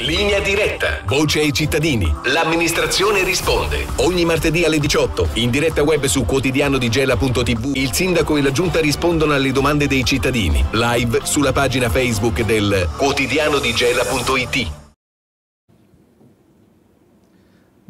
Linea diretta. Voce ai cittadini. L'amministrazione risponde. Ogni martedì alle 18, in diretta web su quotidianodigela.tv, il sindaco e la giunta rispondono alle domande dei cittadini. Live sulla pagina Facebook del quotidianodigela.it.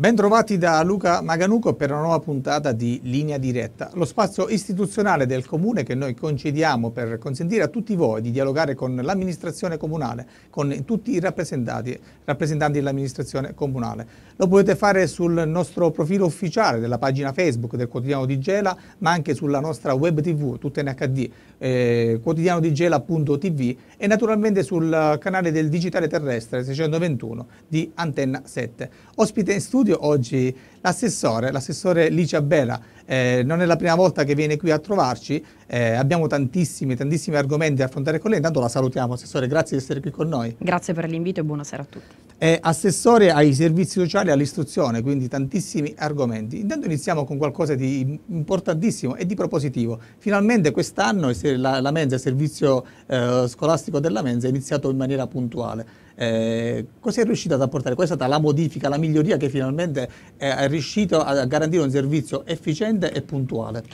Ben trovati da Luca Maganuco per una nuova puntata di Linea Diretta, lo spazio istituzionale del Comune che noi concediamo per consentire a tutti voi di dialogare con l'amministrazione comunale, con tutti i rappresentanti, rappresentanti dell'amministrazione comunale. Lo potete fare sul nostro profilo ufficiale della pagina Facebook del Quotidiano di Gela, ma anche sulla nostra web tv, tutta in HD, eh, quotidianodigela.tv e naturalmente sul canale del digitale terrestre 621 di Antenna 7. Ospite in studio studio oggi l'assessore, l'assessore Licia Bella. Eh, non è la prima volta che viene qui a trovarci, eh, abbiamo tantissimi, tantissimi argomenti da affrontare con lei, intanto la salutiamo Assessore, grazie di essere qui con noi. Grazie per l'invito e buonasera a tutti. È assessore ai servizi sociali e all'istruzione, quindi tantissimi argomenti. Intanto iniziamo con qualcosa di importantissimo e di propositivo. Finalmente quest'anno la, la mensa, il servizio eh, scolastico della Menza, è iniziato in maniera puntuale. Eh, cosa è riuscito ad apportare? Qual è stata la modifica, la miglioria che finalmente eh, è riuscito a garantire un servizio efficiente e puntuale?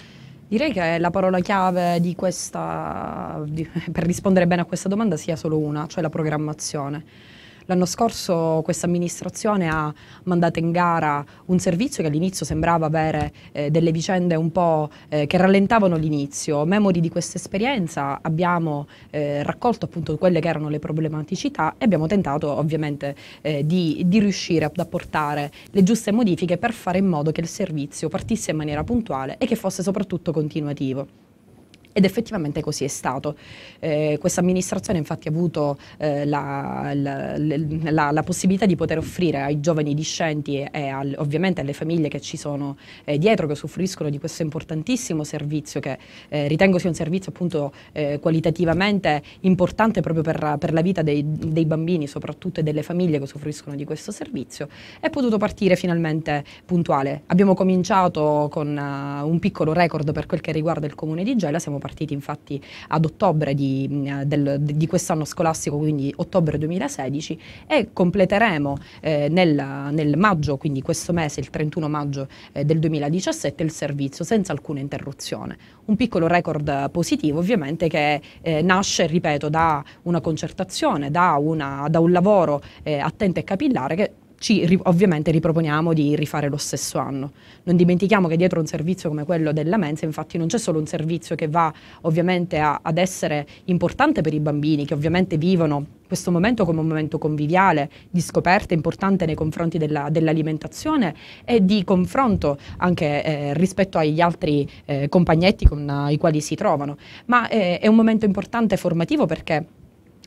Direi che la parola chiave di questa, di, per rispondere bene a questa domanda sia solo una, cioè la programmazione L'anno scorso questa amministrazione ha mandato in gara un servizio che all'inizio sembrava avere eh, delle vicende un po' eh, che rallentavano l'inizio. Memori di questa esperienza abbiamo eh, raccolto appunto quelle che erano le problematicità e abbiamo tentato ovviamente eh, di, di, riuscire ad apportare le giuste modifiche per fare in modo che il servizio partisse in maniera puntuale e che fosse soprattutto continuativo. Ed effettivamente così è stato. Eh, questa amministrazione infatti ha avuto eh, la, la, la, la, possibilità di poter offrire ai giovani discenti e, e al, ovviamente alle famiglie che ci sono eh, dietro, che usufruiscono di questo importantissimo servizio che eh, ritengo sia un servizio appunto eh, qualitativamente importante proprio per, per la vita dei, dei, bambini soprattutto e delle famiglie che usufruiscono di questo servizio, è potuto partire finalmente puntuale. Abbiamo cominciato con uh, un piccolo record per quel che riguarda il comune di Gela, siamo partiti infatti ad ottobre di, del, di quest'anno scolastico, quindi ottobre 2016, e completeremo eh, nel, nel, maggio, quindi questo mese, il 31 maggio eh, del 2017, il servizio senza alcuna interruzione. Un piccolo record positivo ovviamente che eh, nasce, ripeto, da una concertazione, da, una, da un lavoro eh, attento e capillare che ci ovviamente riproponiamo di rifare lo stesso anno. Non dimentichiamo che dietro un servizio come quello della mensa infatti non c'è solo un servizio che va ovviamente a, ad essere importante per i bambini che ovviamente vivono questo momento come un momento conviviale, di scoperta importante nei confronti della, dell'alimentazione e di confronto anche eh, rispetto agli altri eh, compagnetti con uh, i quali si trovano, ma eh, è un momento importante formativo perché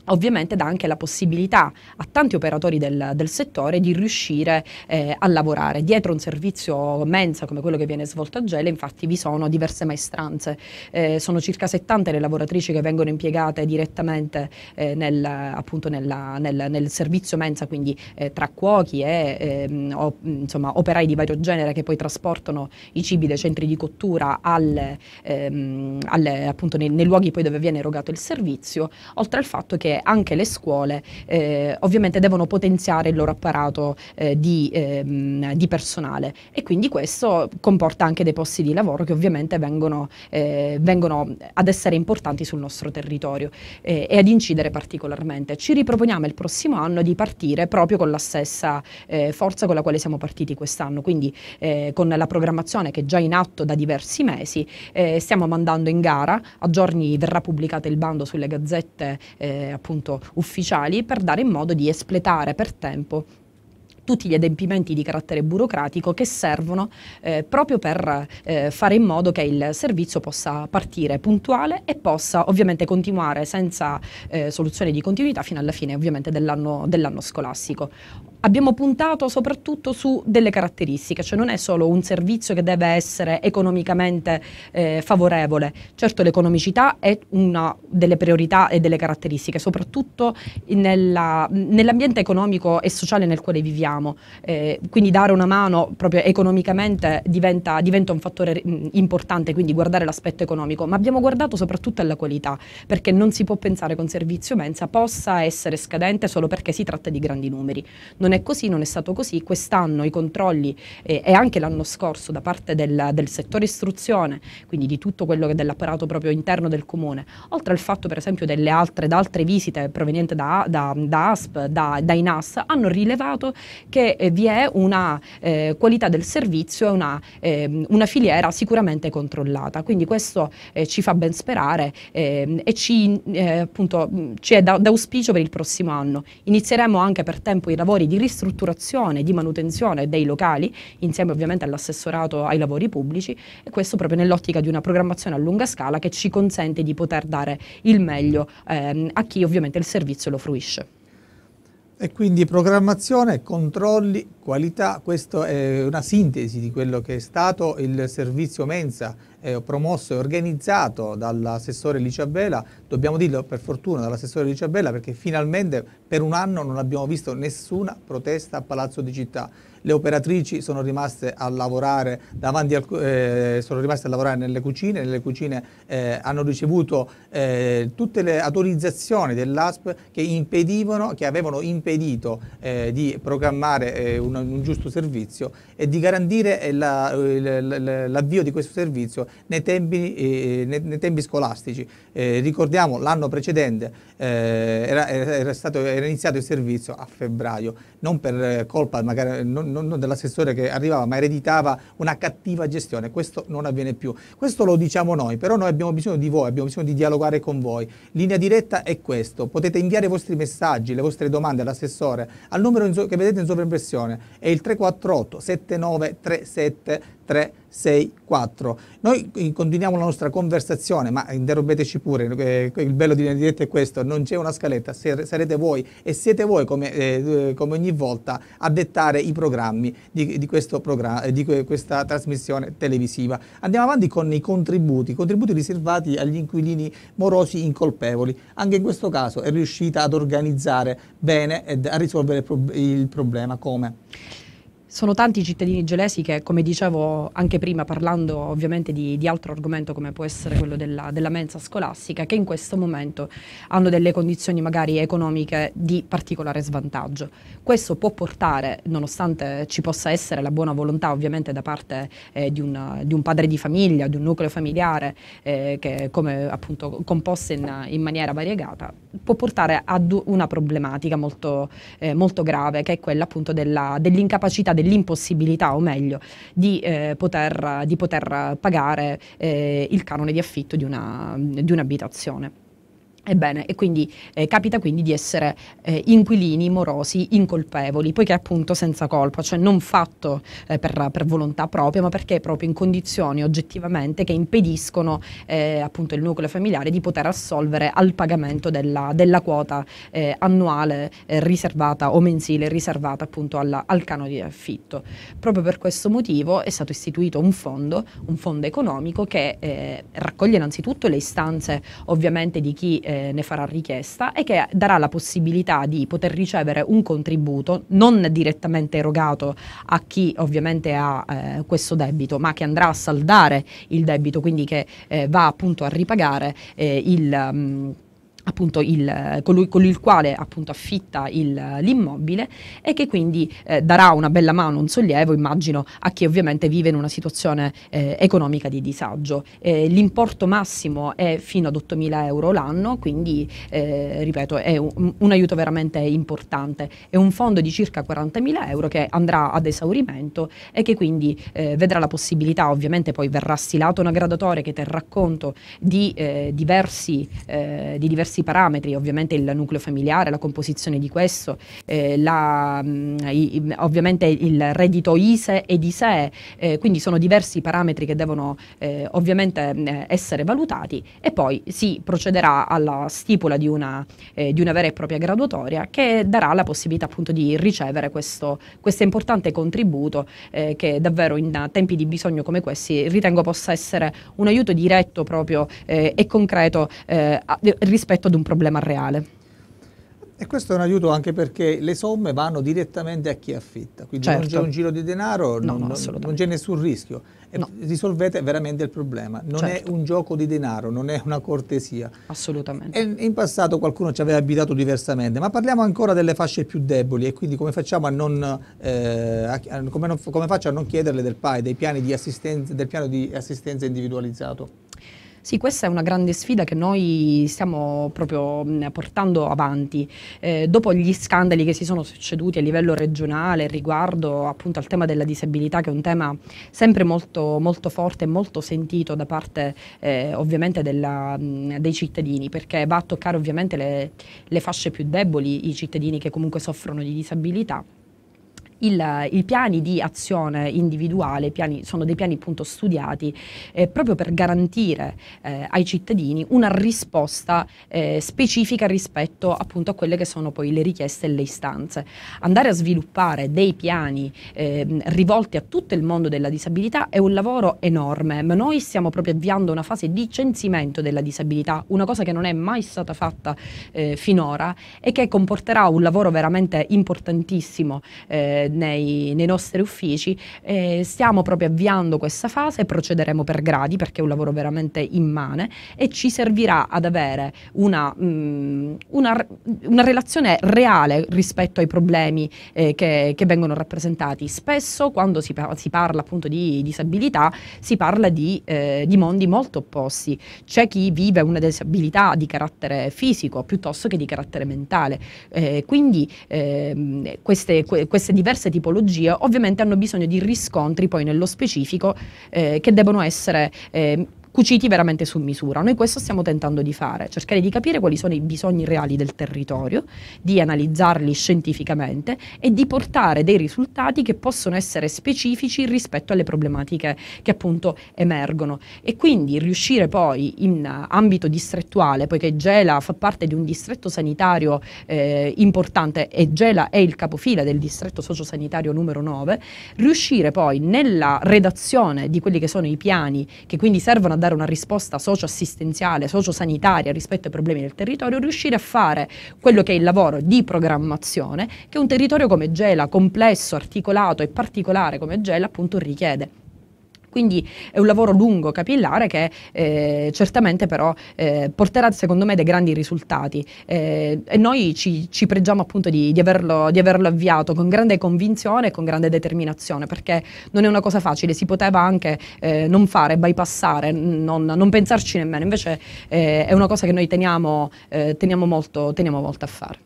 ovviamente dà anche la possibilità a tanti operatori del, del settore di riuscire eh, a lavorare. Dietro un servizio mensa come quello che viene svolto a Gela infatti vi sono diverse maestranze, eh, sono circa 70 le lavoratrici che vengono impiegate direttamente eh, nel, appunto nella, nel, nel, servizio mensa, quindi eh, tra cuochi e ehm, o, insomma, operai di vario genere che poi trasportano i cibi dai centri di cottura alle, ehm, alle, appunto nei, nei luoghi poi dove viene erogato il servizio, oltre al fatto che anche le scuole eh, ovviamente devono potenziare il loro apparato eh, di, ehm, di, personale e quindi questo comporta anche dei posti di lavoro che ovviamente vengono, eh, vengono ad essere importanti sul nostro territorio eh, e ad incidere particolarmente. Ci riproponiamo il prossimo anno di partire proprio con la stessa eh, forza con la quale siamo partiti quest'anno, quindi eh, con la programmazione che è già in atto da diversi mesi, stiamo mandando in gara, a giorni verrà pubblicato il bando sulle gazzette appunto appunto ufficiali per dare in modo di espletare per tempo tutti gli adempimenti di carattere burocratico che servono eh, proprio per eh, fare in modo che il servizio possa partire puntuale e possa ovviamente continuare senza eh, soluzione di continuità fino alla fine ovviamente dell'anno, dell scolastico abbiamo puntato soprattutto su delle caratteristiche, cioè non è solo un servizio che deve essere economicamente eh, favorevole, certo l'economicità è una delle priorità e delle caratteristiche, soprattutto nell'ambiente economico e sociale nel quale viviamo, eh, quindi dare una mano proprio economicamente diventa, diventa un fattore mm, importante, quindi guardare l'aspetto economico, ma abbiamo guardato soprattutto alla qualità, perché non si può pensare che un servizio mensa possa essere scadente solo perché si tratta di grandi numeri. Non non è così, non è stato così, quest'anno i controlli eh, e anche l'anno scorso da parte del, del, settore istruzione, quindi di tutto quello che dell'apparato proprio interno del comune, oltre al fatto per esempio delle altre, da altre visite provenienti da, da, da ASP, da, da INAS, hanno rilevato che eh, vi è una eh, qualità del servizio e una, ehm, una, filiera sicuramente controllata, quindi questo eh, ci fa ben sperare ehm, e ci, eh, appunto, ci è da, da auspicio per il prossimo anno. Inizieremo anche per tempo i lavori di di ristrutturazione, di manutenzione dei locali, insieme ovviamente all'assessorato ai lavori pubblici, e questo proprio nell'ottica di una programmazione a lunga scala che ci consente di poter dare il meglio ehm, a chi ovviamente il servizio lo fruisce. E quindi programmazione, controlli, qualità, questa è una sintesi di quello che è stato il servizio mensa eh, promosso e organizzato dall'assessore Licia dobbiamo dirlo per fortuna dall'assessore Licia perché finalmente per un anno non abbiamo visto nessuna protesta a Palazzo di Città le operatrici sono rimaste a lavorare, al, eh, sono rimaste a lavorare nelle cucine, nelle cucine eh, hanno ricevuto eh, tutte le autorizzazioni dell'ASP che impedivano, che avevano impedito eh, di programmare eh, un, un, giusto servizio e di garantire eh, l'avvio di questo servizio nei tempi, nei tempi scolastici. ricordiamo l'anno precedente eh, era, era, stato, era, iniziato il servizio a febbraio, non per colpa magari non, non dell'assessore che arrivava, ma ereditava una cattiva gestione. Questo non avviene più. Questo lo diciamo noi, però noi abbiamo bisogno di voi, abbiamo bisogno di dialogare con voi. Linea diretta è questo, potete inviare i vostri messaggi, le vostre domande all'assessore al numero che vedete in sovraimpressione, è il 348 7937 3, 6, 4. Noi eh, continuiamo la nostra conversazione, ma interrompeteci pure, eh, il bello di una diretta è questo, non c'è una scaletta, sarete voi e siete voi come, eh, come ogni volta a dettare i programmi di, di, programma, eh, di, questa trasmissione televisiva. Andiamo avanti con i contributi, contributi riservati agli inquilini morosi incolpevoli. Anche in questo caso è riuscita ad organizzare bene e a risolvere il problema come? Sono tanti i cittadini gelesi che, come dicevo anche prima, parlando ovviamente di, di altro argomento come può essere quello della, della, mensa scolastica, che in questo momento hanno delle condizioni magari economiche di particolare svantaggio. Questo può portare, nonostante ci possa essere la buona volontà ovviamente da parte eh, di, una, di, un padre di famiglia, di un nucleo familiare, eh, che come appunto composto in, in maniera variegata, può portare ad una problematica molto, eh, molto grave, che è quella appunto dell'incapacità, dell'impossibilità, o meglio, di, eh, poter, di poter, pagare eh, il canone di affitto di un'abitazione. Ebbene, e quindi eh, capita quindi di essere eh, inquilini morosi incolpevoli, poiché appunto senza colpa, cioè non fatto eh, per, per, volontà propria, ma perché proprio in condizioni oggettivamente che impediscono eh, appunto il nucleo familiare di poter assolvere al pagamento della, della quota eh, annuale eh, riservata o mensile riservata appunto alla, al canone di affitto. Proprio per questo motivo è stato istituito un fondo, un fondo economico che raccoglie innanzitutto le istanze ovviamente di chi eh, ne farà richiesta e che darà la possibilità di poter ricevere un contributo non direttamente erogato a chi ovviamente ha eh, questo debito, ma che andrà a saldare il debito, quindi che eh, va appunto a ripagare eh, il... Mh, mm, appunto il, colui con il quale appunto affitta il, l'immobile e che quindi eh, darà una bella mano, un sollievo immagino a chi ovviamente vive in una situazione eh, economica di disagio. Eh, l'importo massimo è fino ad 8.000 euro l'anno, quindi eh, ripeto è un, un, aiuto veramente importante. È un fondo di circa 40.000 euro che andrà ad esaurimento e che quindi eh, vedrà la possibilità, ovviamente poi verrà stilata una gradatoria che terrà conto di eh, diversi, di diversi diversi parametri, ovviamente il nucleo familiare, la composizione di questo, eh, la, mm, i, ovviamente il reddito ISE ed ISEE, eh, quindi sono diversi parametri che devono eh, ovviamente mm, essere valutati e poi si procederà alla stipula di una, eh, di una, vera e propria graduatoria che darà la possibilità appunto di ricevere questo, questo importante contributo eh, che davvero in tempi di bisogno come questi ritengo possa essere un aiuto diretto proprio eh, e concreto rispetto ad un problema reale. E questo è un aiuto anche perché le somme vanno direttamente a chi affitta, quindi certo. non c'è un giro di denaro, no, non, no, non c'è nessun rischio. No. Risolvete veramente il problema. Non certo. è un gioco di denaro, non è una cortesia. Assolutamente. E in passato qualcuno ci aveva abitato diversamente, ma parliamo ancora delle fasce più deboli e quindi come, non, eh, a, come, non, come faccio a non chiederle del PAI, del piano di assistenza individualizzato? Sì, questa è una grande sfida che noi stiamo proprio portando avanti. Eh, dopo gli scandali che si sono succeduti a livello regionale riguardo appunto al tema della disabilità, che è un tema sempre molto, molto forte e molto sentito da parte eh, ovviamente della, dei cittadini, perché va a toccare ovviamente le, le fasce più deboli, i cittadini che comunque soffrono di disabilità il, i piani di azione individuale piani, sono dei piani appunto studiati eh, proprio per garantire eh, ai cittadini una risposta eh, specifica rispetto appunto a quelle che sono poi le richieste e le istanze. Andare a sviluppare dei piani ehm, rivolti a tutto il mondo della disabilità è un lavoro enorme, ma noi stiamo proprio avviando una fase di censimento della disabilità, una cosa che non è mai stata fatta eh, finora e che comporterà un lavoro veramente importantissimo eh, nei, nei, nostri uffici. Eh, stiamo proprio avviando questa fase, procederemo per gradi perché è un lavoro veramente immane e ci servirà ad avere una, mh, mm, una, una relazione reale rispetto ai problemi eh, che, che, vengono rappresentati. Spesso quando si, si, parla appunto di disabilità si parla di, eh, di mondi molto opposti. C'è chi vive una disabilità di carattere fisico piuttosto che di carattere mentale. Eh, quindi ehm, queste, que queste diverse diverse tipologie ovviamente hanno bisogno di riscontri poi nello specifico eh, che debbano essere eh, cuciti veramente su misura. Noi questo stiamo tentando di fare, cercare di capire quali sono i bisogni reali del territorio, di analizzarli scientificamente e di portare dei risultati che possono essere specifici rispetto alle problematiche che appunto emergono e quindi riuscire poi in ambito distrettuale, poiché Gela fa parte di un distretto sanitario eh, importante e Gela è il capofila del distretto sociosanitario numero 9, riuscire poi nella redazione di quelli che sono i piani che quindi servono a dare una risposta socio-assistenziale, socio-sanitaria rispetto ai problemi del territorio, riuscire a fare quello che è il lavoro di programmazione che un territorio come Gela, complesso, articolato e particolare come Gela, appunto richiede. Quindi è un lavoro lungo, capillare, che eh, certamente però eh, porterà secondo me dei grandi risultati eh, e noi ci, ci pregiamo appunto di, di, averlo, di, averlo, avviato con grande convinzione e con grande determinazione perché non è una cosa facile, si poteva anche eh, non fare, bypassare, non, non pensarci nemmeno, invece eh, è una cosa che noi teniamo, eh, teniamo molto, teniamo molto a fare.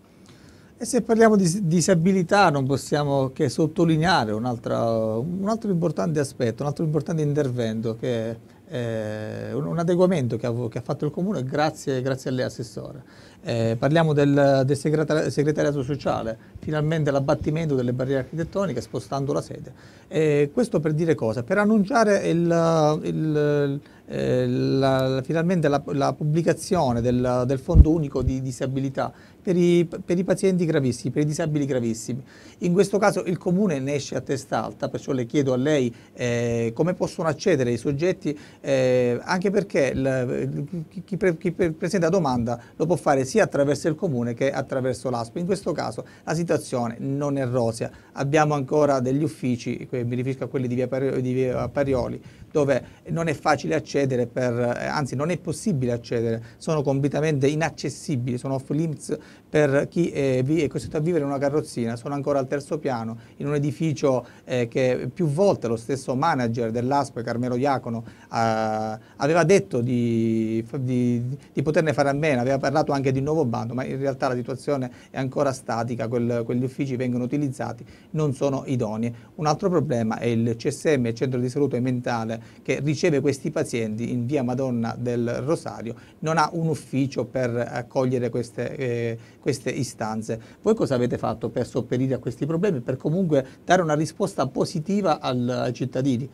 E se parliamo di disabilità non possiamo che sottolineare un altro, un altro importante aspetto, un altro importante intervento, che è un adeguamento che ha, che ha fatto il Comune grazie, grazie a lei Assessore. Eh, parliamo del, del segretariato sociale, finalmente l'abbattimento delle barriere architettoniche spostando la sede. Eh, questo per dire cosa? Per annunciare il, il, eh, la, finalmente la, la, pubblicazione del, del Fondo Unico di Disabilità per i, per i, pazienti gravissimi, per i disabili gravissimi. In questo caso il comune ne esce a testa alta, perciò le chiedo a lei eh, come possono accedere i soggetti, eh, anche perché il, chi, pre, chi pre, presenta domanda lo può fare sia attraverso il comune che attraverso l'ASP. In questo caso la situazione non è rosea, abbiamo ancora degli uffici, mi riferisco a quelli di via, Pari, di via Parioli, dove non è facile accedere, per, eh, anzi non è possibile accedere, sono completamente inaccessibili, sono off limits per chi è, eh, è costretto a vivere in una carrozzina, sono ancora al terzo piano, in un edificio eh, che più volte lo stesso manager dell'ASP, Carmelo Iacono, eh, aveva detto di, di, di, poterne fare a meno, aveva parlato anche di un nuovo bando, ma in realtà la situazione è ancora statica, quel, quegli uffici vengono utilizzati, non sono idonei. Un altro problema è il CSM, il Centro di Salute Mentale, che riceve questi pazienti in via Madonna del Rosario, non ha un ufficio per accogliere queste, eh, queste istanze. Voi cosa avete fatto per sopperire a questi problemi, per comunque dare una risposta positiva al, ai cittadini?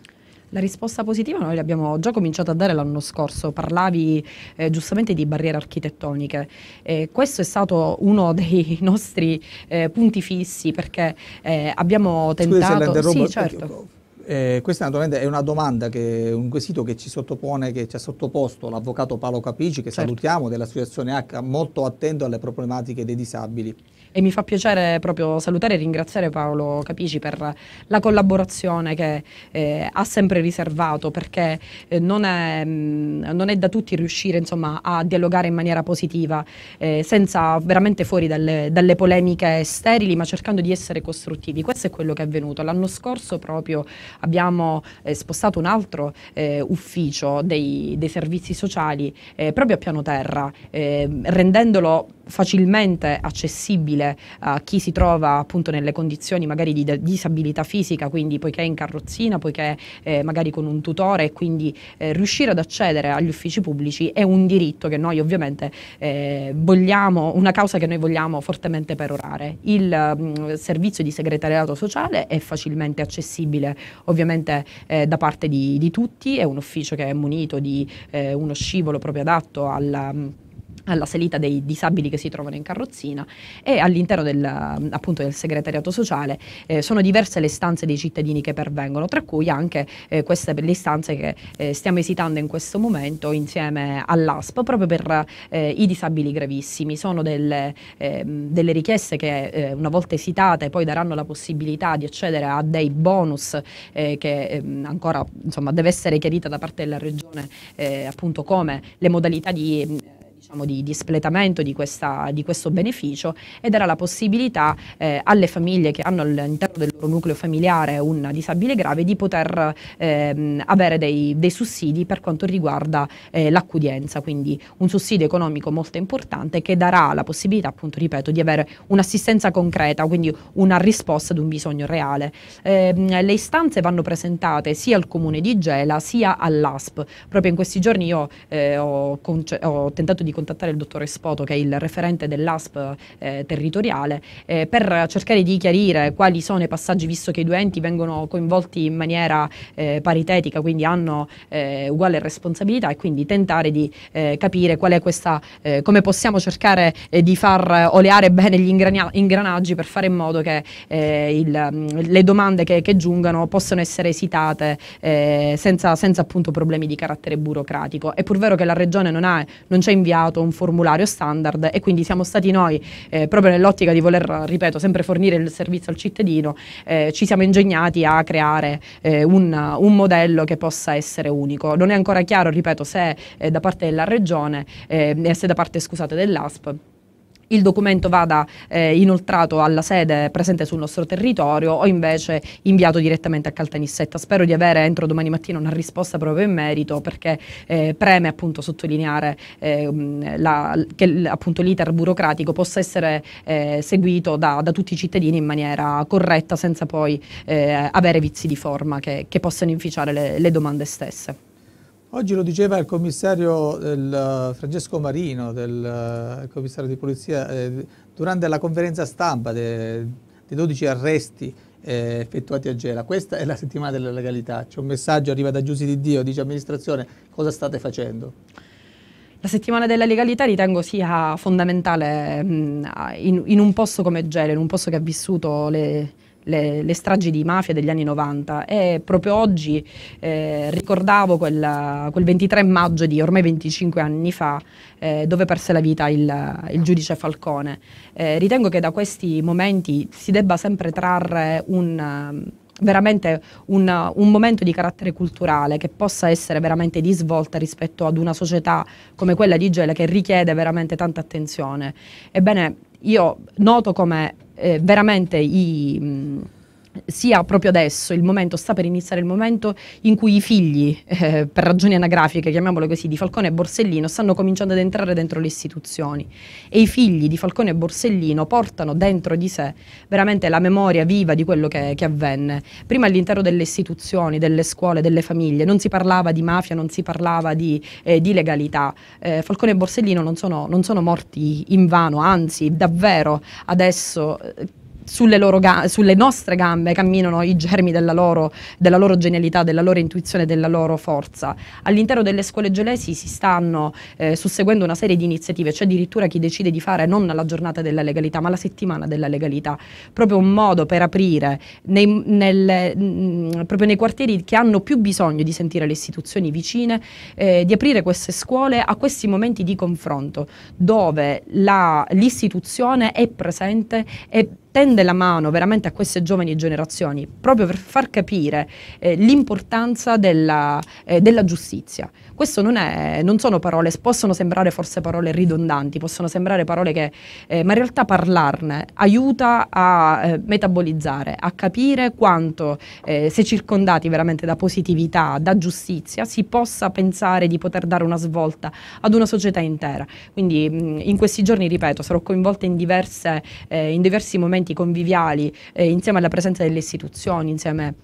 La risposta positiva noi l'abbiamo già cominciato a dare l'anno scorso, parlavi eh, giustamente di barriere architettoniche. Eh, questo è stato uno dei nostri eh, punti fissi perché eh, abbiamo tentato... Scusi se la interrompo, sì, certo. Ecco, eh, questa naturalmente è una domanda, che, un quesito che ci sottopone, che ci ha sottoposto l'avvocato Paolo Capici, che certo. salutiamo, dell'associazione H, molto attento alle problematiche dei disabili e mi fa piacere proprio salutare e ringraziare Paolo Capici per la collaborazione che eh, ha sempre riservato perché eh, non, è, mh, mm, non, è, da tutti riuscire insomma, a dialogare in maniera positiva eh, senza veramente fuori dalle, dalle, polemiche sterili ma cercando di essere costruttivi. Questo è quello che è avvenuto. L'anno scorso proprio abbiamo eh, spostato un altro eh, ufficio dei, dei, servizi sociali eh, proprio a piano terra rendendolo facilmente accessibile a chi si trova appunto nelle condizioni magari di disabilità fisica, quindi poiché è in carrozzina, poiché eh, magari con un tutore e quindi eh, riuscire ad accedere agli uffici pubblici è un diritto che noi ovviamente eh, vogliamo, una causa che noi vogliamo fortemente perorare. Il mm, servizio di segretariato sociale è facilmente accessibile ovviamente eh, da parte di, di, tutti, è un ufficio che è munito di uno scivolo proprio adatto alla mm, alla salita dei disabili che si trovano in carrozzina e all'interno del, mm, appunto, del segretariato sociale eh, sono diverse le stanze dei cittadini che pervengono, tra cui anche eh, queste le istanze che eh, stiamo esitando in questo momento insieme all'ASP proprio per eh, i disabili gravissimi. Sono delle, ehm, delle richieste che eh, una volta esitate poi daranno la possibilità di accedere a dei bonus eh, che ehm, ancora insomma, deve essere chiarita da parte della Regione appunto come le modalità di mm, diciamo, di, di, espletamento di, questa, di, questo beneficio e darà la possibilità eh, alle famiglie che hanno all'interno del loro nucleo familiare un disabile grave di poter ehm, avere dei, dei, sussidi per quanto riguarda eh, l'accudienza, quindi un sussidio economico molto importante che darà la possibilità, appunto, ripeto, di avere un'assistenza concreta, quindi una risposta ad un bisogno reale. Eh, le istanze vanno presentate sia al comune di Gela sia all'ASP. Proprio in questi giorni io eh, ho, ho tentato di contattare il dottore Spoto, che è il referente dell'ASP eh, territoriale, eh, per cercare di chiarire quali sono i passaggi, visto che i due enti vengono coinvolti in maniera eh, paritetica, quindi hanno eh, uguale responsabilità e quindi tentare di eh, capire qual è questa, eh, come possiamo cercare di far oleare bene gli ingranaggi per fare in modo che il, mm, le domande che, che, giungano possano essere esitate senza, senza appunto problemi di carattere burocratico. È pur vero che la Regione non, ha, non ci ha inviato utilizzato un formulario standard e quindi siamo stati noi, eh, proprio nell'ottica di voler, ripeto, sempre fornire il servizio al cittadino, eh, ci siamo ingegnati a creare eh, un, un, modello che possa essere unico. Non è ancora chiaro, ripeto, se eh, da parte della Regione eh, e se da parte, scusate, dell'ASP il documento vada eh, inoltrato alla sede presente sul nostro territorio o invece inviato direttamente a Caltanissetta. Spero di avere entro domani mattina una risposta proprio in merito perché eh, preme appunto sottolineare eh, la, che l'iter burocratico possa essere eh, seguito da, da, tutti i cittadini in maniera corretta senza poi eh, avere vizi di forma che, che possano inficiare le, le domande stesse. Oggi lo diceva il commissario del, eh, Francesco Marino, del, eh, commissario di polizia, eh, durante la conferenza stampa dei de 12 arresti eh, effettuati a Gela. Questa è la settimana della legalità. C'è un messaggio, arriva da Giussi di Dio, dice amministrazione, cosa state facendo? La settimana della legalità ritengo sia fondamentale mh, mm, in, in, un posto come Gela, in un posto che ha vissuto le, le, le, stragi di mafia degli anni 90 e proprio oggi eh, ricordavo quella, quel 23 maggio di ormai 25 anni fa eh, dove perse la vita il, il giudice Falcone. Eh, ritengo che da questi momenti si debba sempre trarre un veramente un, un, momento di carattere culturale che possa essere veramente di svolta rispetto ad una società come quella di Gela che richiede veramente tanta attenzione. Ebbene, io noto come eh, veramente i... Mh, mm, sia proprio adesso il momento, sta per iniziare il momento in cui i figli, eh, per ragioni anagrafiche, chiamiamolo così, di Falcone e Borsellino, stanno cominciando ad entrare dentro le istituzioni e i figli di Falcone e Borsellino portano dentro di sé veramente la memoria viva di quello che, che avvenne. Prima all'interno delle istituzioni, delle scuole, delle famiglie, non si parlava di mafia, non si parlava di, eh, di legalità. Eh, Falcone e Borsellino non sono, non sono morti invano, anzi davvero adesso eh, sulle, ga- sulle, nostre gambe camminano i germi della loro, della loro, genialità, della loro intuizione, della loro forza. All'interno delle scuole gelesi si stanno eh, susseguendo una serie di iniziative, c'è addirittura chi decide di fare non la giornata della legalità, ma la settimana della legalità, proprio un modo per aprire nei, nel, mh, mm, proprio nei quartieri che hanno più bisogno di sentire le istituzioni vicine, eh, di aprire queste scuole a questi momenti di confronto dove la, l'istituzione è presente e tende la mano veramente a queste giovani generazioni proprio per far capire eh, l'importanza della, eh, della giustizia. Questo non, è, non sono parole, possono sembrare forse parole ridondanti, possono sembrare parole che, eh, ma in realtà parlarne aiuta a eh, metabolizzare, a capire quanto, eh, se circondati veramente da positività, da giustizia, si possa pensare di poter dare una svolta ad una società intera. Quindi mh, mm, in questi giorni, ripeto, sarò coinvolta in, diverse, eh, in diversi momenti conviviali eh, insieme alla presenza delle istituzioni, insieme a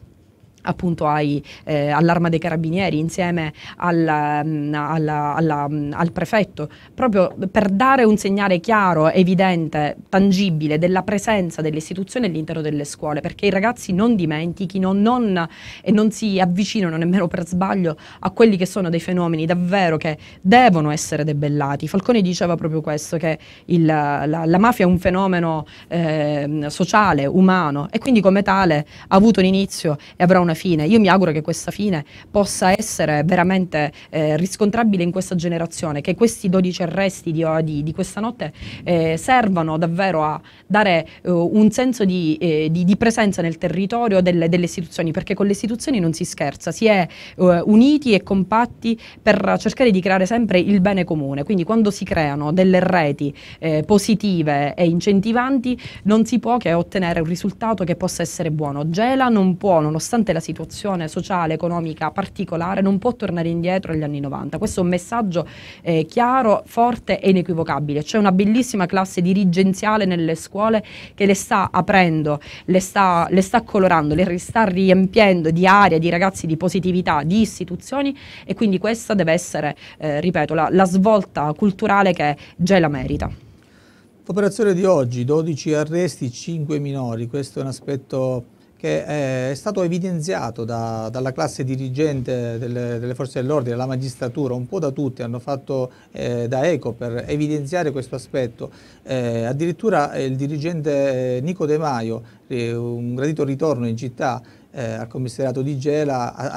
appunto ai, eh, all'arma dei carabinieri insieme alla, mm, alla, alla, mm, al prefetto, proprio per dare un segnale chiaro, evidente, tangibile della presenza delle istituzioni all'interno delle scuole, perché i ragazzi non dimentichino non, e non si avvicinano nemmeno per sbaglio a quelli che sono dei fenomeni davvero che devono essere debellati. Falcone diceva proprio questo, che il, la, la, mafia è un fenomeno eh, sociale, umano e quindi come tale ha avuto un inizio e avrà una una fine. Io mi auguro che questa fine possa essere veramente eh, riscontrabile in questa generazione, che questi 12 arresti di, di, di questa notte eh, servano davvero a dare eh, un senso eh, di, di, presenza nel territorio delle, delle, istituzioni, perché con le istituzioni non si scherza, si è eh, uniti e compatti per cercare di creare sempre il bene comune. Quindi quando si creano delle reti eh, positive e incentivanti non si può che ottenere un risultato che possa essere buono. Gela non può, nonostante la situazione sociale, economica particolare non può tornare indietro agli anni 90. Questo è un messaggio eh, chiaro, forte e inequivocabile. C'è una bellissima classe dirigenziale nelle scuole che le sta aprendo, le sta, le sta colorando, le sta riempiendo di aria, di ragazzi, di positività, di istituzioni e quindi questa deve essere, eh, ripeto, la, la svolta culturale che già la merita. L'operazione di oggi, 12 arresti, 5 minori, questo è un aspetto che eh, è stato evidenziato da, dalla classe dirigente delle, delle forze dell'ordine, la magistratura, un po' da tutti hanno fatto eh, da eco per evidenziare questo aspetto. Eh, addirittura il dirigente eh, Nico De Maio, eh, un gradito ritorno in città, eh, al commissariato di Gela ha,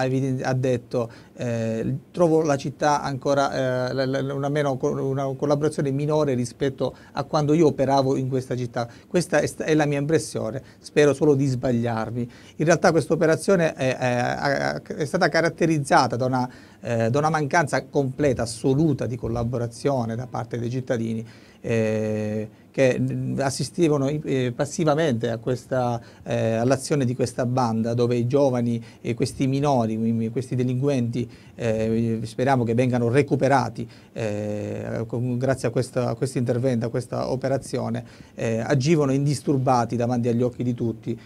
ha detto eh, trovo la città ancora eh, una, meno, una, collaborazione minore rispetto a quando io operavo in questa città. Questa è, è la mia impressione, spero solo di sbagliarmi. In realtà questa operazione è, è, è stata caratterizzata da una, eh, da una mancanza completa, assoluta di collaborazione da parte dei cittadini. Eh, che assistivano eh, passivamente eh, all'azione di questa banda dove i giovani e questi minori, questi delinquenti eh, speriamo che vengano recuperati eh, con, grazie a questo, intervento, a questa operazione, agivano indisturbati davanti agli occhi di tutti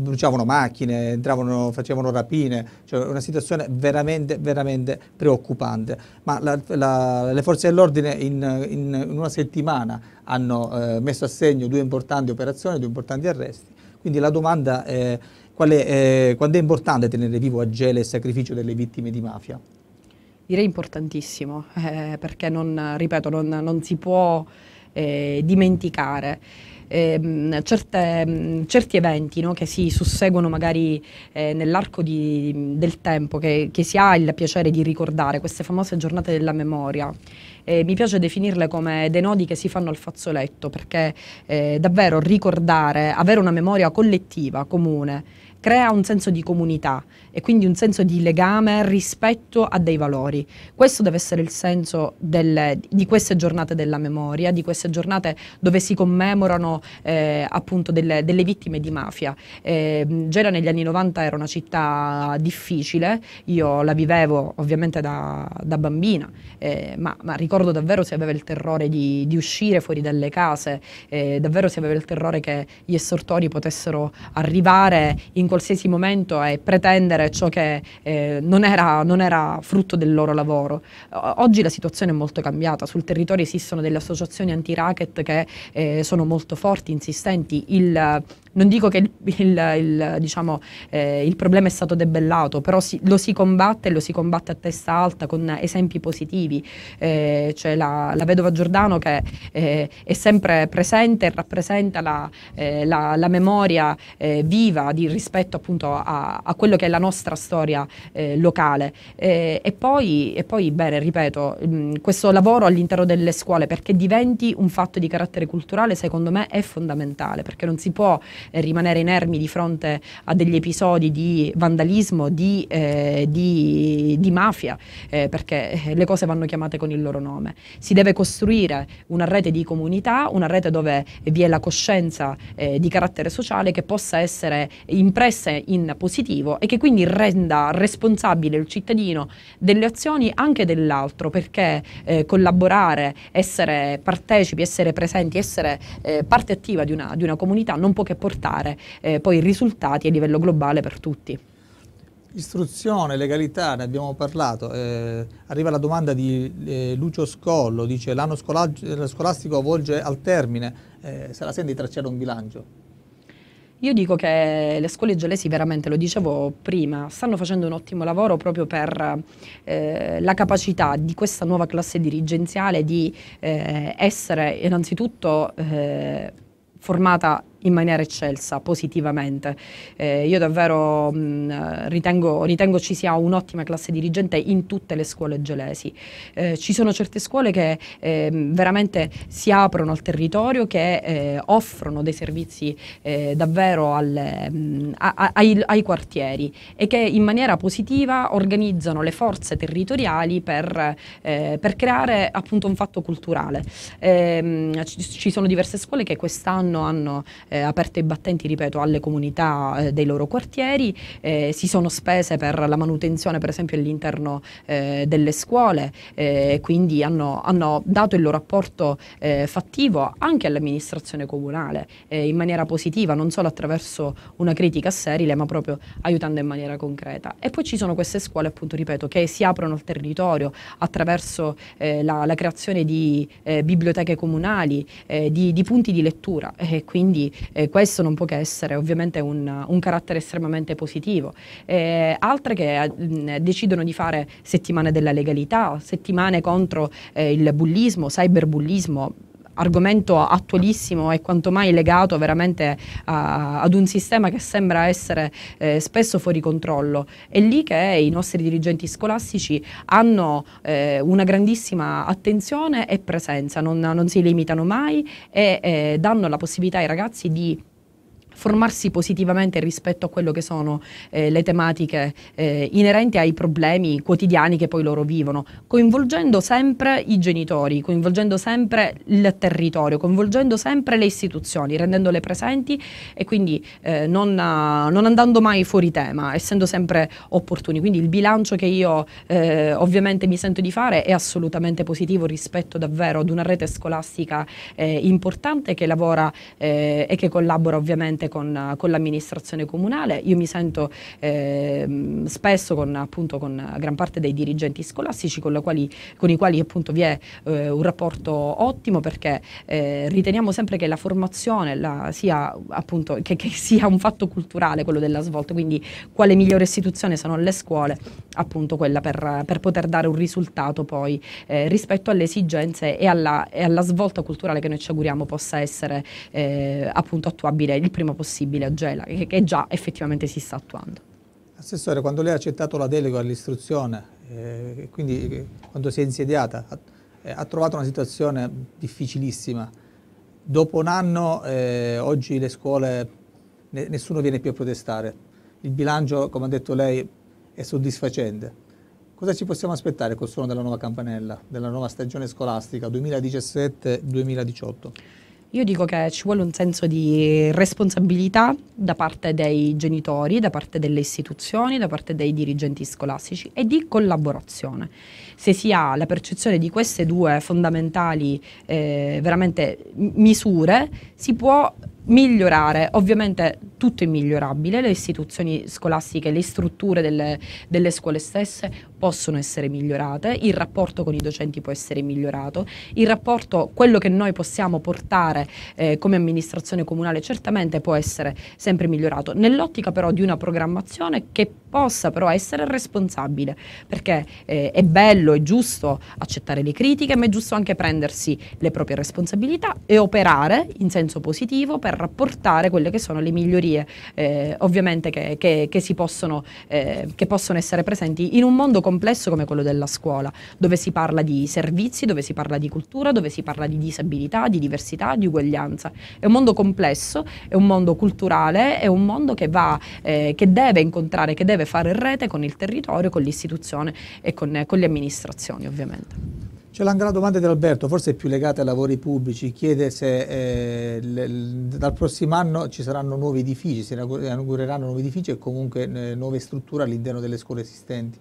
bruciavano macchine, entravano, facevano rapine, cioè una situazione veramente, veramente preoccupante. Ma la, la, le forze dell'ordine in, in, in, una settimana hanno eh, messo a segno due importanti operazioni, due importanti arresti, quindi la domanda è, è eh, quando è importante tenere vivo a gele il sacrificio delle vittime di mafia? Direi importantissimo, eh, perché non, ripeto, non, non si può eh, dimenticare. Eh, certe, mm, certi eventi no, che si susseguono magari eh, nell'arco di, del tempo, che, che, si ha il piacere di ricordare, queste famose giornate della memoria. Eh, mi piace definirle come dei nodi che si fanno al fazzoletto, perché eh, davvero ricordare, avere una memoria collettiva, comune, crea un senso di comunità e quindi un senso di legame rispetto a dei valori. Questo deve essere il senso delle, di queste giornate della memoria, di queste giornate dove si commemorano eh, appunto delle, delle, vittime di mafia. Eh, Gela negli anni 90 era una città difficile, io la vivevo ovviamente da, da bambina, eh, ma, ma, ricordo davvero se aveva il terrore di, di uscire fuori dalle case, eh, davvero se aveva il terrore che gli estortori potessero arrivare in qualsiasi momento e pretendere ciò che eh, non, era, non, era, frutto del loro lavoro. Oggi la situazione è molto cambiata, sul territorio esistono delle associazioni anti-racket che eh, sono molto forti, insistenti, il non dico che il, il, il, diciamo, eh, il problema è stato debellato, però si, lo si combatte e lo si combatte a testa alta con esempi positivi. Eh, cioè la, la, vedova Giordano che eh, è sempre presente e rappresenta la, eh, la, la memoria eh, viva di, rispetto appunto a, a, quello che è la nostra storia eh, locale. E poi, e, poi, bene, ripeto, mh, mm, questo lavoro all'interno delle scuole perché diventi un fatto di carattere culturale secondo me è fondamentale, perché non si può eh, rimanere inermi di fronte a degli episodi di vandalismo, di, eh, di, di mafia, eh, perché eh, le cose vanno chiamate con il loro nome. Si deve costruire una rete di comunità, una rete dove vi è la coscienza eh, di carattere sociale che possa essere impressa in positivo e che quindi renda responsabile il cittadino delle azioni anche dell'altro, perché eh, collaborare, essere partecipi, essere presenti, essere parte attiva di una, di una comunità non può che portare portare eh, poi risultati a livello globale per tutti. Istruzione, legalità, ne abbiamo parlato. Eh, arriva la domanda di eh, Lucio Scollo, dice l'anno eh, scolastico volge al termine, eh, se la sente di tracciare un bilancio? Io dico che le scuole gelesi veramente, lo dicevo prima, stanno facendo un ottimo lavoro proprio per eh, la capacità di questa nuova classe dirigenziale di eh, essere innanzitutto eh, formata in maniera eccelsa, positivamente. Eh, io davvero mh, mm, ritengo, ritengo, ci sia un'ottima classe dirigente in tutte le scuole gelesi. Eh, ci sono certe scuole che eh, veramente si aprono al territorio, che eh, offrono dei servizi eh, davvero alle, mh, mm, a, ai, ai, quartieri e che in maniera positiva organizzano le forze territoriali per, eh, per creare appunto un fatto culturale. Ehm, ci sono diverse scuole che quest'anno hanno eh, aperte e battenti, ripeto, alle comunità eh, dei loro quartieri, eh, si sono spese per la manutenzione per esempio all'interno eh, delle scuole, eh, quindi hanno, hanno, dato il loro apporto eh, fattivo anche all'amministrazione comunale in maniera positiva, non solo attraverso una critica serile, ma proprio aiutando in maniera concreta. E poi ci sono queste scuole, appunto, ripeto, che si aprono al territorio attraverso la, la, creazione di biblioteche comunali, di, di punti di lettura e quindi eh, questo non può che essere ovviamente un, un carattere estremamente positivo. Eh, altre che eh, decidono di fare settimane della legalità, settimane contro eh, il bullismo, cyberbullismo, argomento attualissimo e quanto mai legato veramente a, ad un sistema che sembra essere eh, spesso fuori controllo. È lì che i nostri dirigenti scolastici hanno eh, una grandissima attenzione e presenza, non, non si limitano mai e eh, danno la possibilità ai ragazzi di formarsi positivamente rispetto a quello che sono eh, le tematiche eh, inerenti ai problemi quotidiani che poi loro vivono, coinvolgendo sempre i genitori, coinvolgendo sempre il territorio, coinvolgendo sempre le istituzioni, rendendole presenti e quindi eh, non, eh, non, andando mai fuori tema, essendo sempre opportuni. Quindi il bilancio che io eh, ovviamente mi sento di fare è assolutamente positivo rispetto davvero ad una rete scolastica eh, importante che lavora e che collabora ovviamente con, con l'amministrazione comunale. Io mi sento eh, spesso con, appunto, con gran parte dei dirigenti scolastici con, quali, con i quali appunto, vi è eh, un rapporto ottimo perché eh, riteniamo sempre che la formazione la, sia, appunto, che, che sia un fatto culturale quello della svolta, quindi quale migliore istituzione sono le scuole, appunto quella per, per poter dare un risultato poi eh, rispetto alle esigenze e alla, e alla, svolta culturale che noi ci auguriamo possa essere eh, appunto attuabile il prima possibile a Gela, che, che già effettivamente si sta attuando. Assessore, quando lei ha accettato la delega all'istruzione, eh, quindi eh, quando si è insediata, ha, eh, ha, trovato una situazione difficilissima. Dopo un anno, eh, oggi le scuole, ne, nessuno viene più a protestare. Il bilancio, come ha detto lei, è soddisfacente. Cosa ci possiamo aspettare col suono della nuova campanella, della nuova stagione scolastica 2017-2018? Io dico che ci vuole un senso di responsabilità da parte dei genitori, da parte delle istituzioni, da parte dei dirigenti scolastici e di collaborazione. Se si ha la percezione di queste due fondamentali eh, misure, si può migliorare, ovviamente tutto è migliorabile, le istituzioni scolastiche, le strutture delle, delle scuole stesse possono essere migliorate, il rapporto con i docenti può essere migliorato, il rapporto, quello che noi possiamo portare eh, come amministrazione comunale certamente può essere sempre migliorato, nell'ottica però di una programmazione che possa però essere responsabile, perché eh, è bello, è giusto accettare le critiche, ma è giusto anche prendersi le proprie responsabilità e operare in senso positivo per rapportare quelle che sono le migliorie eh, ovviamente che, che, che, possono, eh, che, possono, essere presenti in un mondo complesso come quello della scuola, dove si parla di servizi, dove si parla di cultura, dove si parla di disabilità, di diversità, di uguaglianza. È un mondo complesso, è un mondo culturale, è un mondo che, va, eh, che deve incontrare, che deve fare rete con il territorio, con l'istituzione e con, con le amministrazioni ovviamente. C'è la domanda di Alberto, forse più legata ai lavori pubblici, chiede se eh, le, dal prossimo anno ci saranno nuovi edifici, si inaugureranno nuovi edifici e comunque eh, nuove strutture all'interno delle scuole esistenti.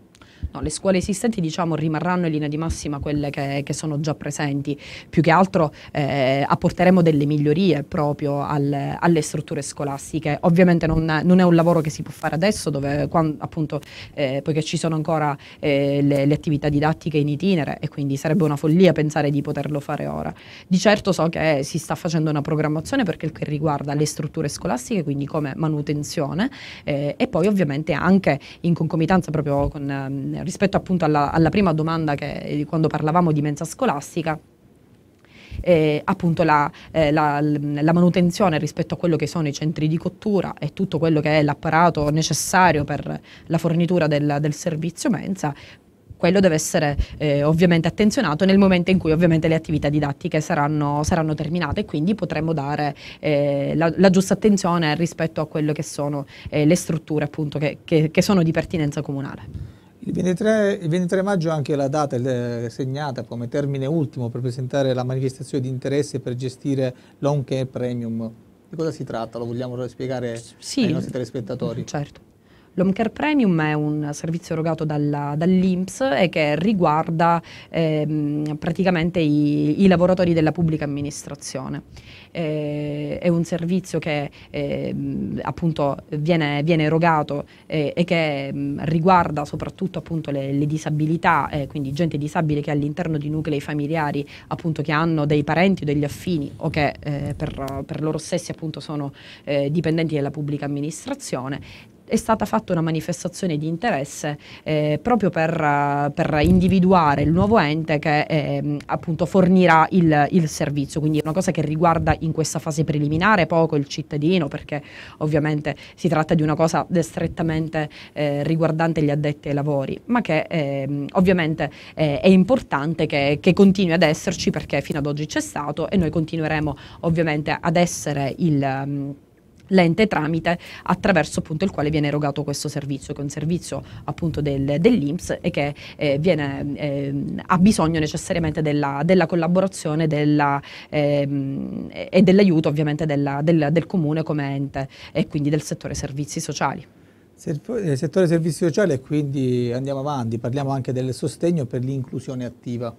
No, le scuole esistenti diciamo, rimarranno in linea di massima quelle che, che sono già presenti, più che altro eh, apporteremo delle migliorie proprio al, alle strutture scolastiche. Ovviamente non, non, è un lavoro che si può fare adesso, dove, quando, appunto, eh, poiché ci sono ancora eh, le, le, attività didattiche in itinere e quindi sarebbe una follia pensare di poterlo fare ora. Di certo so che si sta facendo una programmazione per quel che riguarda le strutture scolastiche, quindi come manutenzione eh, e poi ovviamente anche in concomitanza proprio con ehm, Ehm, rispetto appunto alla, alla prima domanda che quando parlavamo di mensa scolastica, eh, appunto la, eh, la, la, manutenzione rispetto a quello che sono i centri di cottura e tutto quello che è l'apparato necessario per la fornitura del, del servizio mensa. Quello deve essere eh, ovviamente attenzionato nel momento in cui ovviamente le attività didattiche saranno, saranno terminate e quindi potremo dare eh, la, la, giusta attenzione rispetto a quello che sono eh, le strutture appunto che, che, che sono di pertinenza comunale. Il 23, il 23, maggio è anche la data eh, segnata come termine ultimo per presentare la manifestazione di interesse per gestire l'Home Care Premium. Di cosa si tratta? Lo vogliamo spiegare sì, ai nostri telespettatori? Mm, certo. L'Home Care Premium è un servizio erogato dall'INPS e che riguarda eh, praticamente i, i lavoratori della pubblica amministrazione eh, è un servizio che eh, appunto viene, viene erogato eh, e che mh, mm, riguarda soprattutto appunto le, le disabilità, eh, quindi gente disabile che all'interno di nuclei familiari appunto che hanno dei parenti o degli affini o che eh, per, per, loro stessi appunto sono eh, dipendenti della pubblica amministrazione è stata fatta una manifestazione di interesse eh, proprio per, eh, per, individuare il nuovo ente che eh, appunto fornirà il, il, servizio, quindi è una cosa che riguarda in questa fase preliminare poco il cittadino perché ovviamente si tratta di una cosa strettamente eh, riguardante gli addetti ai lavori, ma che ehm, ovviamente eh, è importante che, che, continui ad esserci perché fino ad oggi c'è stato e noi continueremo ovviamente ad essere il... Ehm, l'ente tramite attraverso appunto il quale viene erogato questo servizio, che è un servizio appunto del, dell'Inps e che eh, viene, eh, ha bisogno necessariamente della, della collaborazione della, eh, e dell'aiuto ovviamente della, del, del comune come ente e quindi del settore servizi sociali. Il eh, settore servizi sociali e quindi andiamo avanti, parliamo anche del sostegno per l'inclusione attiva.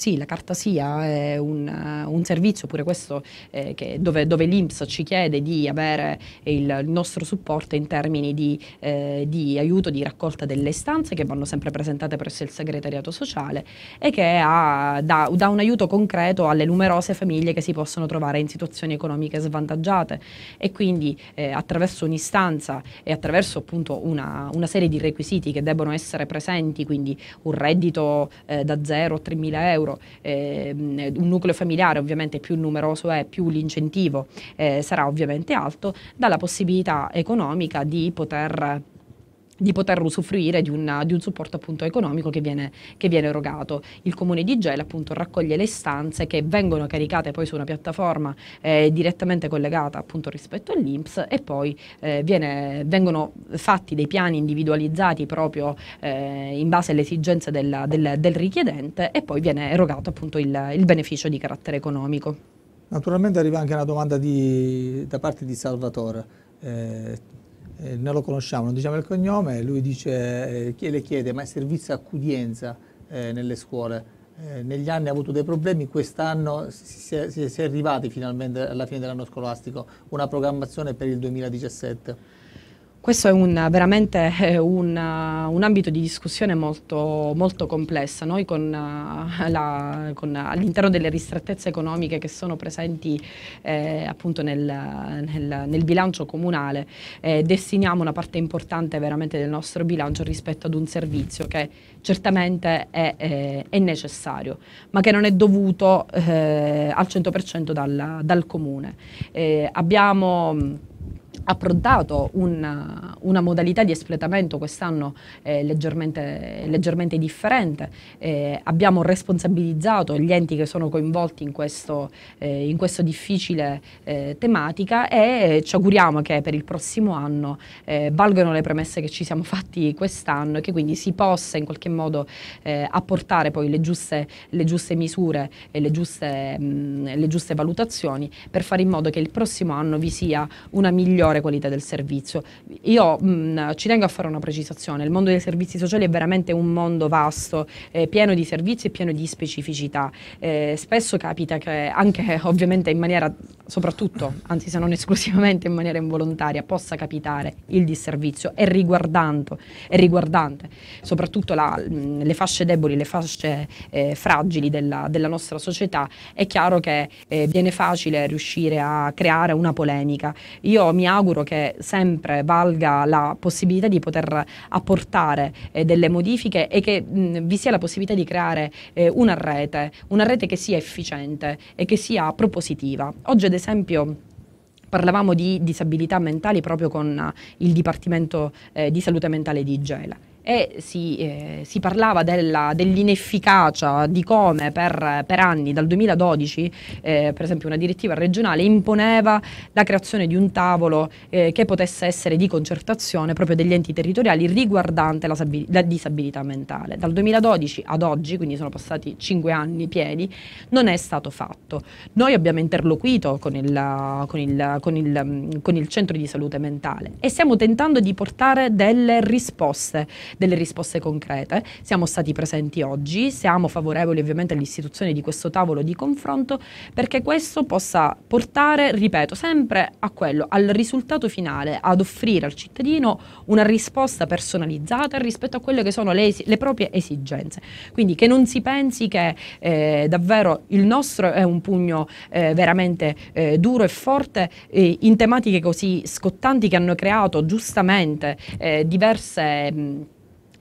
Sì, la carta SIA è eh, un, eh, un servizio, pure questo, eh, che, dove, dove l'INPS ci chiede di avere il nostro supporto in termini di, eh, di, aiuto, di raccolta delle istanze che vanno sempre presentate presso il segretariato sociale e che ha, dà, dà un aiuto concreto alle numerose famiglie che si possono trovare in situazioni economiche svantaggiate e quindi eh, attraverso un'istanza e attraverso appunto una, una, serie di requisiti che debbono essere presenti, quindi un reddito eh, da 0 a 3.000 euro, euro. Eh, un nucleo familiare ovviamente più numeroso è, più l'incentivo eh, sarà ovviamente alto, dà la possibilità economica di poter di poter usufruire di, una, di un supporto appunto, economico che viene, che viene, erogato. Il comune di Gela appunto, raccoglie le istanze che vengono caricate poi su una piattaforma eh, direttamente collegata appunto, rispetto all'INPS e poi eh, viene, vengono fatti dei piani individualizzati proprio eh, in base alle esigenze del, del, del, richiedente e poi viene erogato il, il beneficio di carattere economico. Naturalmente arriva anche una domanda di, da parte di Salvatore. Eh, eh, non lo conosciamo, non diciamo il cognome, lui dice, eh, le chiede, ma è servizio accudienza eh, nelle scuole? Eh, negli anni ha avuto dei problemi, quest'anno si è arrivati finalmente alla fine dell'anno scolastico, una programmazione per il 2017. Questo è un, veramente eh, un, un, ambito di discussione molto, molto complesso. Noi eh, all'interno delle ristrettezze economiche che sono presenti eh, appunto nel, nel, nel, bilancio comunale eh, destiniamo una parte importante veramente del nostro bilancio rispetto ad un servizio che certamente è, è, eh, è necessario, ma che non è dovuto eh, al 100% dal, dal comune. abbiamo approntato una, una, modalità di espletamento quest'anno eh, leggermente, leggermente, differente, eh, abbiamo responsabilizzato gli enti che sono coinvolti in, questo, eh, in questa difficile eh, tematica e ci auguriamo che per il prossimo anno eh, valgano le premesse che ci siamo fatti quest'anno e che quindi si possa in qualche modo eh, apportare poi le giuste, le giuste, misure e le giuste, mh, mm, le giuste valutazioni per fare in modo che il prossimo anno vi sia una migliore migliore qualità del servizio. Io mh, mm, ci tengo a fare una precisazione, il mondo dei servizi sociali è veramente un mondo vasto, eh, pieno di servizi e pieno di specificità. Eh, spesso capita che anche ovviamente in maniera, soprattutto, anzi se non esclusivamente in maniera involontaria, possa capitare il disservizio, è, è riguardante, soprattutto la, mh, mm, le fasce deboli, le fasce eh, fragili della, della, nostra società, è chiaro che eh, viene facile riuscire a creare una polemica. Io mi auguro che sempre valga la possibilità di poter apportare eh, delle modifiche e che mh, mm, vi sia la possibilità di creare eh, una rete, una rete che sia efficiente e che sia propositiva. Oggi ad esempio parlavamo di disabilità mentali proprio con eh, il Dipartimento eh, di Salute Mentale di Igela e si, eh, si parlava della, dell'inefficacia di come per, per anni, dal 2012, eh, per esempio una direttiva regionale imponeva la creazione di un tavolo eh, che potesse essere di concertazione proprio degli enti territoriali riguardante la, la disabilità mentale. Dal 2012 ad oggi, quindi sono passati cinque anni pieni, non è stato fatto. Noi abbiamo interloquito con il, con il, con il, con il centro di salute mentale e stiamo tentando di portare delle risposte, delle risposte concrete. Siamo stati presenti oggi, siamo favorevoli ovviamente all'istituzione di questo tavolo di confronto perché questo possa portare, ripeto, sempre a quello, al risultato finale, ad offrire al cittadino una risposta personalizzata rispetto a quelle che sono le, le proprie esigenze. Quindi che non si pensi che eh, davvero il nostro è un pugno eh, veramente eh, duro e forte eh, in tematiche così scottanti che hanno creato giustamente eh, diverse... Mh,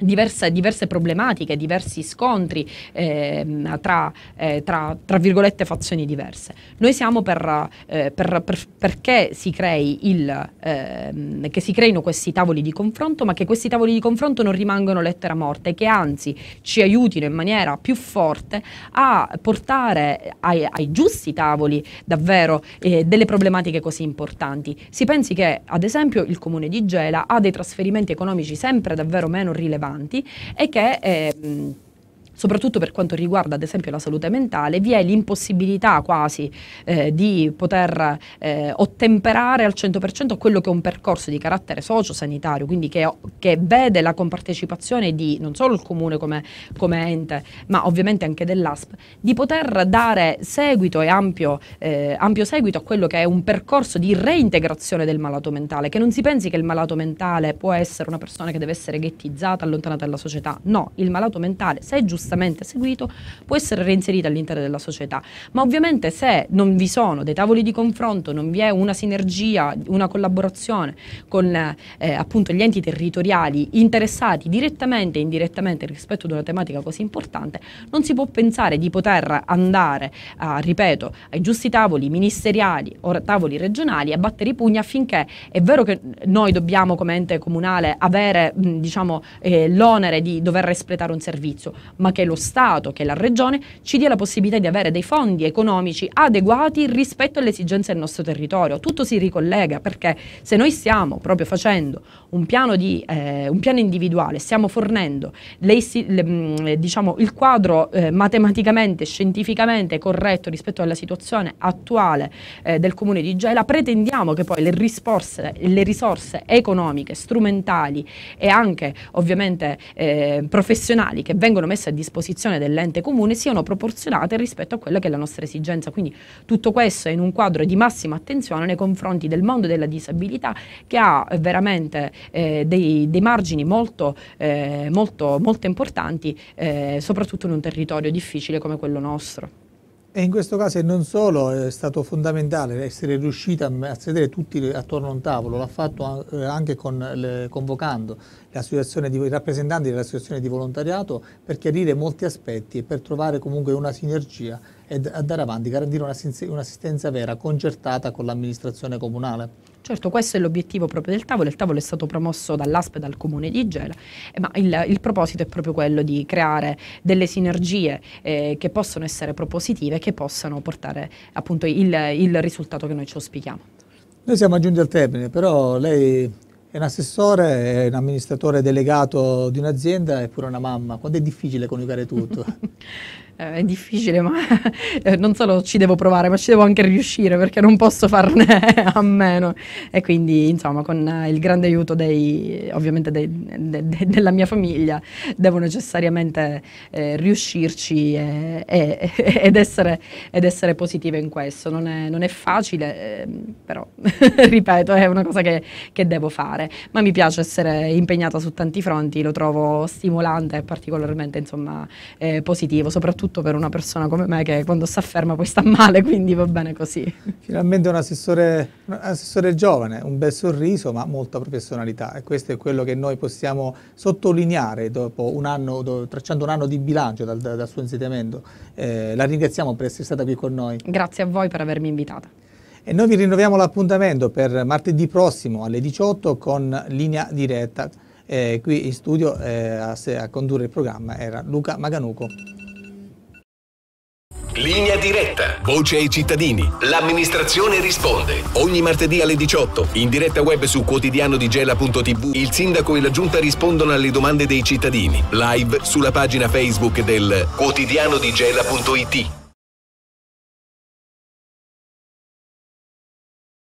Diverse, diverse, problematiche, diversi scontri eh, tra, eh, tra, tra, virgolette fazioni diverse. Noi siamo per, eh, per, per, perché si, crei il, ehm, che si creino questi tavoli di confronto, ma che questi tavoli di confronto non rimangano lettera morte, che anzi ci aiutino in maniera più forte a portare ai, ai giusti tavoli davvero eh, delle problematiche così importanti. Si pensi che ad esempio il comune di Gela ha dei trasferimenti economici sempre davvero meno rilevanti avanti e che... Eh, soprattutto per quanto riguarda ad esempio la salute mentale, vi è l'impossibilità quasi eh, di poter eh, ottemperare al 100% quello che è un percorso di carattere socio-sanitario, quindi che, che vede la compartecipazione di non solo il comune come, come ente, ma ovviamente anche dell'ASP, di poter dare seguito e ampio, eh, ampio seguito a quello che è un percorso di reintegrazione del malato mentale, che non si pensi che il malato mentale può essere una persona che deve essere ghettizzata, allontanata dalla società, no, il malato mentale se è giusto giustamente seguito, può essere reinserita all'interno della società. Ma ovviamente se non vi sono dei tavoli di confronto, non vi è una sinergia, una collaborazione con eh, appunto gli enti territoriali interessati direttamente e indirettamente rispetto ad una tematica così importante, non si può pensare di poter andare, eh, ripeto, ai giusti tavoli ministeriali o tavoli regionali a battere i pugni affinché è vero che noi dobbiamo come ente comunale avere diciamo, eh, l'onere di dover espletare un servizio, ma che che lo Stato, che la Regione ci dia la possibilità di avere dei fondi economici adeguati rispetto alle esigenze del nostro territorio. Tutto si ricollega perché se noi stiamo proprio facendo un piano, di, eh, un piano individuale, stiamo fornendo le, le, mm, diciamo, il quadro eh, matematicamente, scientificamente corretto rispetto alla situazione attuale eh, del comune di Gela, pretendiamo che poi le risorse, le risorse economiche, strumentali e anche ovviamente eh, professionali che vengono messe a disposizione dell'ente comune siano proporzionate rispetto a quella che è la nostra esigenza. Quindi tutto questo è in un quadro di massima attenzione nei confronti del mondo della disabilità che ha eh, veramente eh, dei, dei, margini molto, eh, molto, molto importanti, eh, soprattutto in un territorio difficile come quello nostro. E in questo caso non solo è stato fondamentale essere riuscita a sedere tutti attorno a un tavolo, l'ha fatto eh, anche con le, convocando i rappresentanti dell'associazione di volontariato per chiarire molti aspetti e per trovare comunque una sinergia e andare avanti, garantire un'assistenza vera concertata con l'amministrazione comunale. Certo, questo è l'obiettivo proprio del tavolo, il tavolo è stato promosso dall'ASP e dal Comune di Gela, eh, ma il, il proposito è proprio quello di creare delle sinergie eh, che possono essere propositive e che possano portare appunto il, il risultato che noi ci auspichiamo. Noi siamo giunti al termine, però lei è un assessore, è un amministratore delegato di un'azienda, è pure una mamma. Quando è difficile coniugare tutto? Eh, è difficile, ma eh, non solo ci devo provare, ma ci devo anche riuscire perché non posso farne a meno. E quindi, insomma, con eh, il grande aiuto dei, ovviamente dei, de, de, della mia famiglia, devo necessariamente riuscirci e, e, ed, essere, ed essere positiva in questo. Non è, non è facile, ehm, però, ripeto, è una cosa che, che devo fare. Ma mi piace essere impegnata su tanti fronti, lo trovo stimolante e particolarmente, insomma, positivo, soprattutto soprattutto per una persona come me che quando sta ferma poi sta male, quindi va bene così. Finalmente un assessore, un assessore giovane, un bel sorriso ma molta professionalità e questo è quello che noi possiamo sottolineare dopo un anno, do, tracciando un anno di bilancio dal, dal suo insediamento. Eh, la ringraziamo per essere stata qui con noi. Grazie a voi per avermi invitata. E noi vi rinnoviamo l'appuntamento per martedì prossimo alle 18 con linea diretta. Eh, qui in studio eh, a, a condurre il programma era Luca Maganuco. Linea diretta. Voce ai cittadini. L'amministrazione risponde. Ogni martedì alle 18, in diretta web su quotidianodigela.tv, il sindaco e la giunta rispondono alle domande dei cittadini. Live sulla pagina Facebook del quotidianodicela.it.